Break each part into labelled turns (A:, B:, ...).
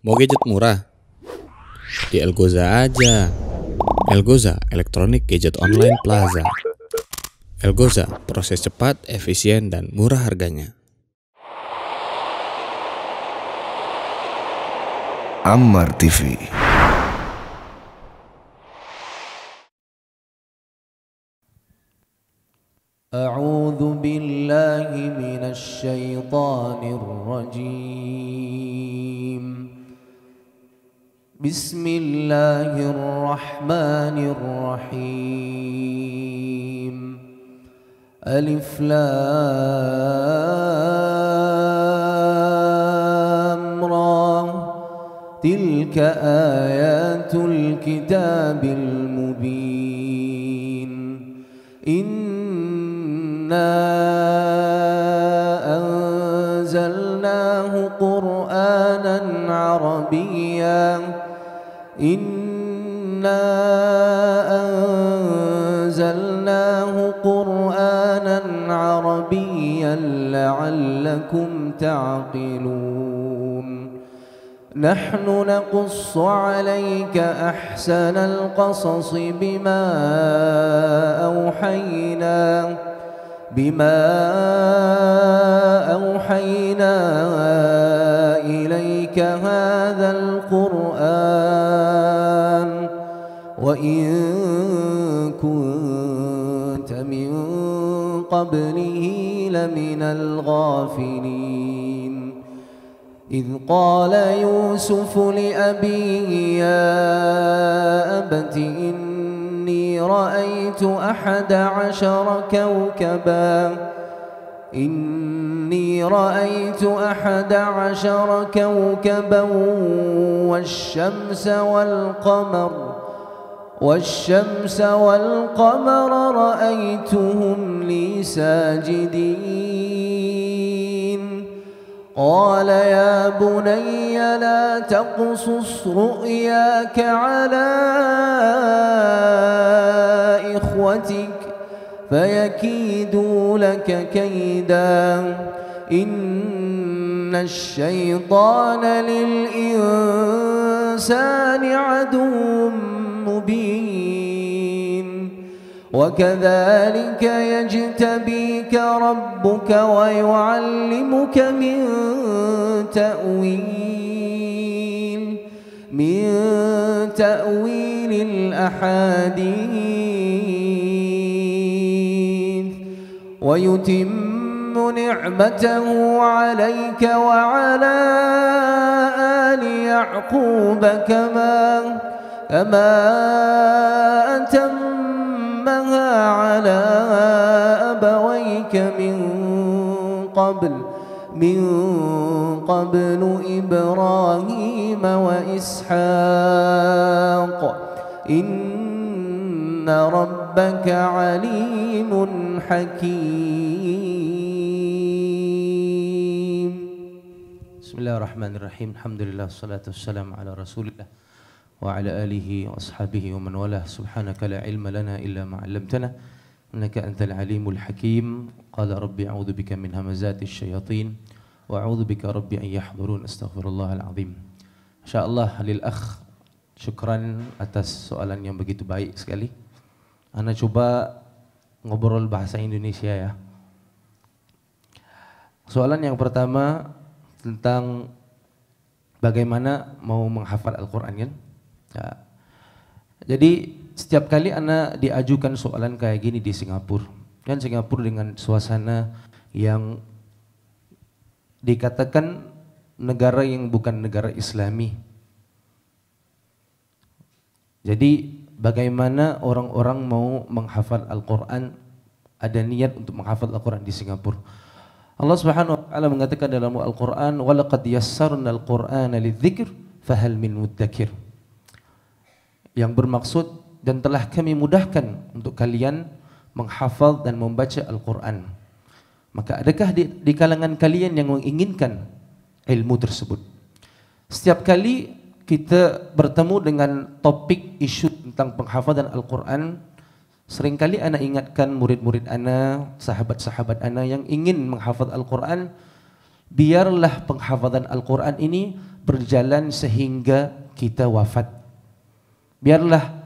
A: Mau gadget murah? Di Elgoza aja. Elgoza, elektronik Gadget Online Plaza. Elgoza, proses cepat, efisien, dan murah harganya. Ammar TV أعوذ بالله من الشيطان الرجيم بسم الله الرحمن الرحيم ألف لام را تلك آيات الكتاب المبين إنا أنزلناه قرآنا عربيا إنا أنزلناه قرآنا عربيا لعلكم تعقلون نحن نقص عليك أحسن القصص بما أوحينا بما أوحينا وإن كنت من قبله لمن الغافلين إذ قال يوسف لأبيه يا أبت إني رأيت أحد عشر كوكباً إني رأيت أحد عشر كوكبا والشمس والقمر والشمس والقمر رأيتهم لي ساجدين قال يا بني لا تقصص رؤياك على إخوتك فيكيدوا لك كيدا إن الشيطان للإنسان عدو وكذلك يجتبيك ربك ويعلمك من تأويل من تأويل الأحاديث ويتم نعمته عليك وعلى آل يعقوب كما كما أتم نعمها على أبويك من قبل من قبل إبراهيم وإسحاق إن ربك عليم حكيم بسم الله الرحمن الرحيم الحمد لله والصلاة والسلام على رسول الله وعلى آله وأصحابه ومن والاه سبحانك لا علم لنا إلا ما علمتنا إنك أنت العليم الحكيم قال ربي أعوذ بك من همزات الشياطين وأعوذ بك ربي أن يحضرون أستغفر الله العظيم إن شاء الله للأخ شكرا atas soalan yang begitu baik sekali أنا coba ngobrol bahasa Indonesia ya soalan yang pertama tentang bagaimana mau menghafal Al-Quran kan ya? Ya. Jadi setiap kali anda diajukan soalan kayak gini di Singapura, kan Singapura dengan suasana yang dikatakan negara yang bukan negara Islami. Jadi bagaimana orang-orang mau menghafal Al-Quran ada niat untuk menghafal Al-Quran di Singapura. Allah Subhanahu wa taala mengatakan dalam Al-Quran, "Walaqad yassarna Al-Quran lidzikr, fahal min mudzakkir?" yang bermaksud dan telah kami mudahkan untuk kalian menghafal dan membaca Al-Quran. Maka adakah di, di kalangan kalian yang menginginkan ilmu tersebut? Setiap kali kita bertemu dengan topik isu tentang penghafal dan Al-Quran, seringkali ana ingatkan murid-murid ana, sahabat-sahabat ana yang ingin menghafal Al-Quran, biarlah penghafalan Al-Quran ini berjalan sehingga kita wafat biarlah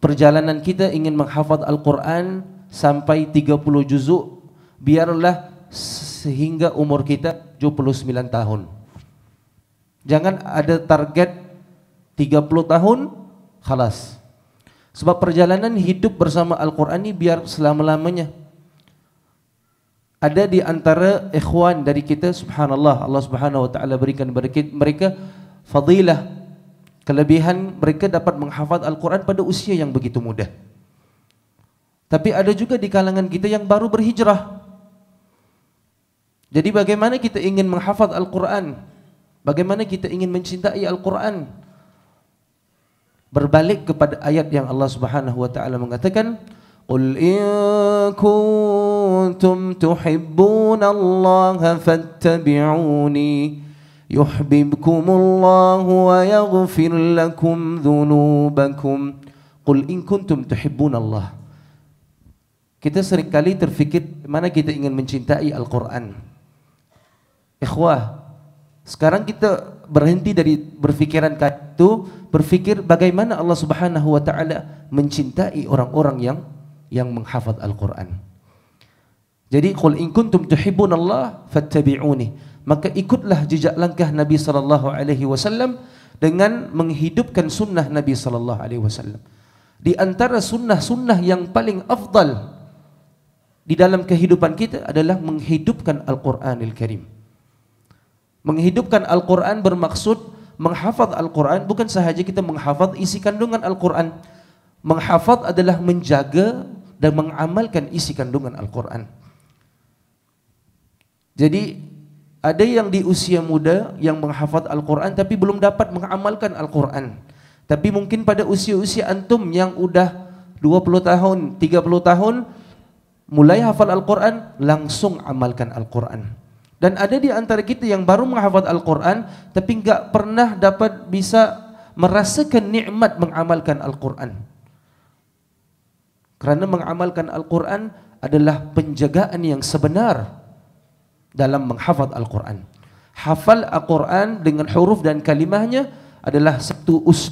A: perjalanan kita ingin menghafaz Al-Quran sampai 30 juzuk biarlah sehingga umur kita 79 tahun jangan ada target 30 tahun khalas sebab perjalanan hidup bersama Al-Quran ini biar selama-lamanya ada di antara ikhwan dari kita subhanallah Allah Subhanahu wa taala berikan berkat mereka fadilah kelebihan mereka dapat menghafal Al-Quran pada usia yang begitu muda. Tapi ada juga di kalangan kita yang baru berhijrah. Jadi bagaimana kita ingin menghafal Al-Quran? Bagaimana kita ingin mencintai Al-Quran? Berbalik kepada ayat yang Allah Subhanahu Wa Taala mengatakan, Qul in kuntum tuhibbun Allah fattabi'uni. يحببكم الله ويغفر لكم ذنوبكم قل إن كنتم تحبون الله kita seringkali terfikir mana kita ingin mencintai Al-Quran. Ikhwah, sekarang kita berhenti dari berfikiran itu, berfikir bagaimana Allah Subhanahu Wa Taala mencintai orang-orang yang yang menghafal Al-Quran. Jadi, قل إن كنتم تحبون الله فاتبعوني maka ikutlah jejak langkah Nabi sallallahu alaihi wasallam dengan menghidupkan sunnah Nabi sallallahu alaihi wasallam. Di antara sunnah-sunnah yang paling afdal di dalam kehidupan kita adalah menghidupkan Al-Qur'anil Karim. Menghidupkan Al-Qur'an bermaksud menghafaz Al-Qur'an bukan sahaja kita menghafaz isi kandungan Al-Qur'an. Menghafaz adalah menjaga dan mengamalkan isi kandungan Al-Qur'an. Jadi ada yang di usia muda yang menghafal Al-Quran tapi belum dapat mengamalkan Al-Quran. Tapi mungkin pada usia-usia antum yang udah 20 tahun, 30 tahun, mulai hafal Al-Quran, langsung amalkan Al-Quran. Dan ada di antara kita yang baru menghafal Al-Quran, tapi tidak pernah dapat bisa merasakan nikmat mengamalkan Al-Quran. Kerana mengamalkan Al-Quran adalah penjagaan yang sebenar dalam menghafal Al-Quran. Hafal Al-Quran dengan huruf dan kalimahnya adalah satu us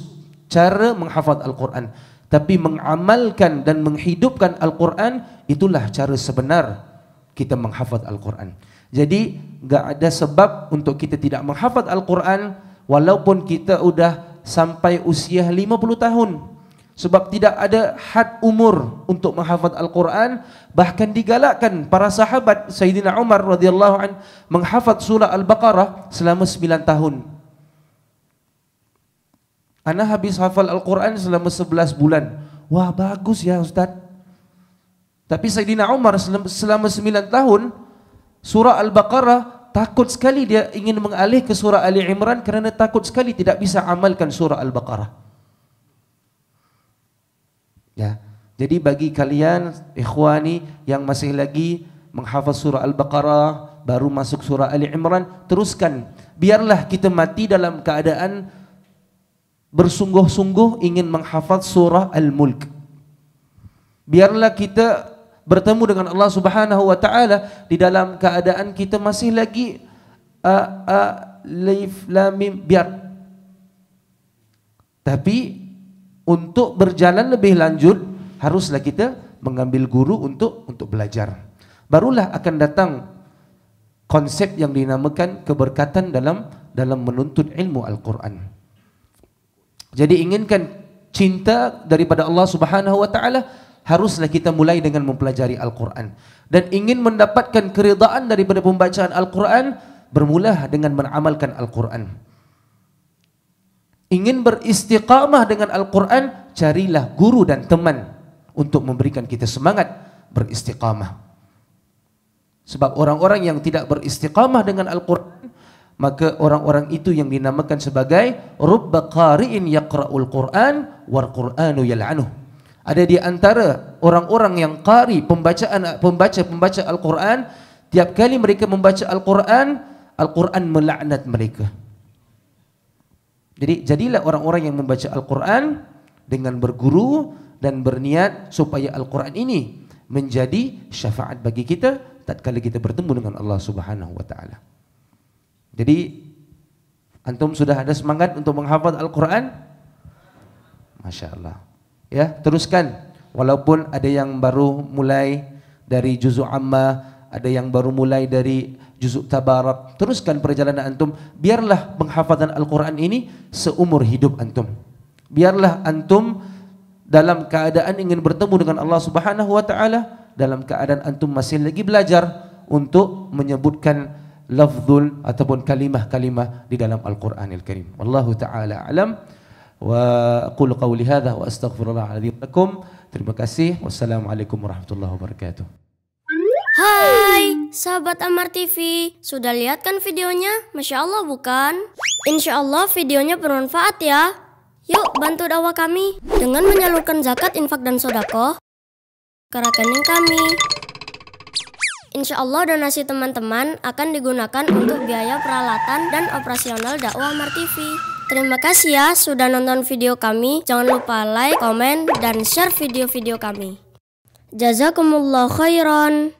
A: cara menghafal Al-Quran. Tapi mengamalkan dan menghidupkan Al-Quran itulah cara sebenar kita menghafal Al-Quran. Jadi, tidak ada sebab untuk kita tidak menghafal Al-Quran walaupun kita sudah sampai usia 50 tahun sebab tidak ada had umur untuk menghafaz Al-Quran bahkan digalakkan para sahabat Sayyidina Umar radhiyallahu an menghafaz surah Al-Baqarah selama 9 tahun Ana habis hafal Al-Quran selama 11 bulan Wah bagus ya Ustaz Tapi Sayyidina Umar selama 9 tahun Surah Al-Baqarah takut sekali dia ingin mengalih ke surah Ali Imran kerana takut sekali tidak bisa amalkan surah Al-Baqarah. Ya. Jadi bagi kalian ikhwani yang masih lagi menghafaz surah Al-Baqarah, baru masuk surah Ali Imran, teruskan. Biarlah kita mati dalam keadaan bersungguh-sungguh ingin menghafaz surah Al-Mulk. Biarlah kita bertemu dengan Allah Subhanahu wa taala di dalam keadaan kita masih lagi a a laif lamim biar tapi untuk berjalan lebih lanjut haruslah kita mengambil guru untuk untuk belajar barulah akan datang konsep yang dinamakan keberkatan dalam dalam menuntut ilmu al-Quran jadi inginkan cinta daripada Allah Subhanahu wa taala haruslah kita mulai dengan mempelajari al-Quran dan ingin mendapatkan keridaan daripada pembacaan al-Quran bermula dengan mengamalkan al-Quran ingin beristiqamah dengan Al-Quran, carilah guru dan teman untuk memberikan kita semangat beristiqamah. Sebab orang-orang yang tidak beristiqamah dengan Al-Quran, maka orang-orang itu yang dinamakan sebagai Rubba qari'in yaqra'ul Qur'an war Qur'anu ada di antara orang-orang yang kari pembacaan pembaca pembaca Al-Quran tiap kali mereka membaca Al-Quran Al-Quran melaknat mereka jadi jadilah orang-orang yang membaca Al-Quran dengan berguru dan berniat supaya Al-Quran ini menjadi syafaat bagi kita tak tatkala kita bertemu dengan Allah Subhanahu wa taala. Jadi antum sudah ada semangat untuk menghafal Al-Quran? Masya-Allah. Ya, teruskan. Walaupun ada yang baru mulai dari juzu amma, ada yang baru mulai dari juzuk tabarat. Teruskan perjalanan antum. Biarlah penghafazan Al-Quran ini seumur hidup antum. Biarlah antum dalam keadaan ingin bertemu dengan Allah Subhanahu wa taala dalam keadaan antum masih lagi belajar untuk menyebutkan lafzul ataupun kalimah-kalimah di dalam Al-Qur'anil Quran Karim. Wallahu taala alam wa qul qawli hadha wa astaghfirullah alazim lakum. Terima kasih. Wassalamualaikum warahmatullahi wabarakatuh. Hai, sahabat Amar TV. Sudah lihat kan videonya? Masya Allah bukan? Insya Allah videonya bermanfaat ya. Yuk bantu dakwah kami dengan menyalurkan zakat, infak, dan sodako ke rekening kami. Insya Allah donasi teman-teman akan digunakan untuk biaya peralatan dan operasional dakwah Amar TV. Terima kasih ya sudah nonton video kami. Jangan lupa like, komen, dan share video-video kami. Jazakumullah khairan.